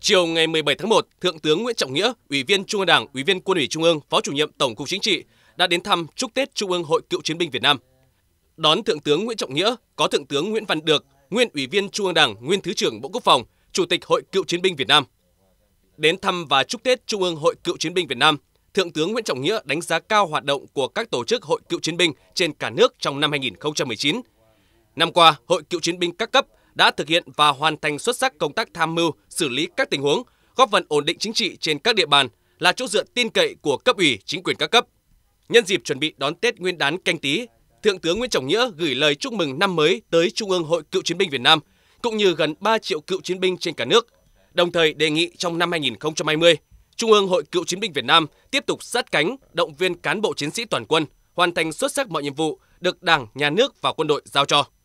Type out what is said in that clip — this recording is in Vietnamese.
Chiều ngày 17 tháng 1, Thượng tướng Nguyễn Trọng Nghĩa, Ủy viên Trung ương Đảng, Ủy viên Quân ủy Trung ương, Phó chủ nhiệm Tổng cục Chính trị đã đến thăm chúc Tết Trung ương Hội Cựu chiến binh Việt Nam. Đón Thượng tướng Nguyễn Trọng Nghĩa có Thượng tướng Nguyễn Văn Được, nguyên Ủy viên Trung ương Đảng, nguyên Thứ trưởng Bộ Quốc phòng, Chủ tịch Hội Cựu chiến binh Việt Nam. Đến thăm và chúc Tết Trung ương Hội Cựu chiến binh Việt Nam, Thượng tướng Nguyễn Trọng Nghĩa đánh giá cao hoạt động của các tổ chức hội cựu chiến binh trên cả nước trong năm 2019. Năm qua, Hội Cựu chiến binh các cấp đã thực hiện và hoàn thành xuất sắc công tác tham mưu, xử lý các tình huống, góp phần ổn định chính trị trên các địa bàn, là chỗ dựa tin cậy của cấp ủy, chính quyền các cấp. Nhân dịp chuẩn bị đón Tết Nguyên đán canh tí, Thượng tướng Nguyễn Trọng Nghĩa gửi lời chúc mừng năm mới tới Trung ương Hội Cựu chiến binh Việt Nam, cũng như gần 3 triệu cựu chiến binh trên cả nước. Đồng thời đề nghị trong năm 2020, Trung ương Hội Cựu chiến binh Việt Nam tiếp tục sát cánh, động viên cán bộ chiến sĩ toàn quân hoàn thành xuất sắc mọi nhiệm vụ được Đảng, Nhà nước và quân đội giao cho.